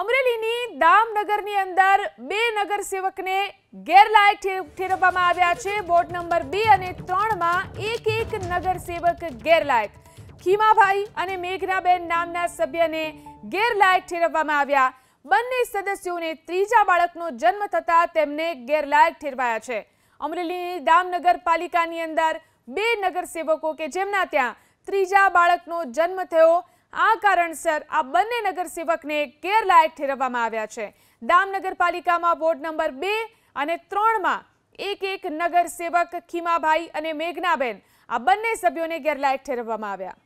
અમરેલીની દામનગરની અંદર બે નગરસેવકને ગેરલાયક ઠેરવવામાં આવ્યા છે બોર્ડ નંબર બે અને ત્રણમાં એક એક નગરસેવક ગેરલાયક ખીમાભાઈ અને મેઘનાબેન નામના સભ્યને ગેરલાયક ઠેરવવામાં આવ્યા બંને સદસ્યોને ત્રીજા બાળકનો જન્મ થતાં તેમને ગેરલાયક ઠેરવાયા છે અમરેલીની દામનગર પાલિકાની અંદર બે નગરસેવકો કે જેમના ત્યાં ત્રીજા બાળકનો જન્મ થયો આ કારણસર આ બંને નગરસેવકને ગેરલાયક ઠેરવવામાં આવ્યા છે દામનગરપાલિકામાં નગરપાલિકામાં વોર્ડ નંબર બે અને ત્રણમાં એક એક નગરસેવક ખીમાભાઈ અને મેઘનાબેન આ બંને સભ્યોને ગેરલાયક ઠેરવવામાં આવ્યા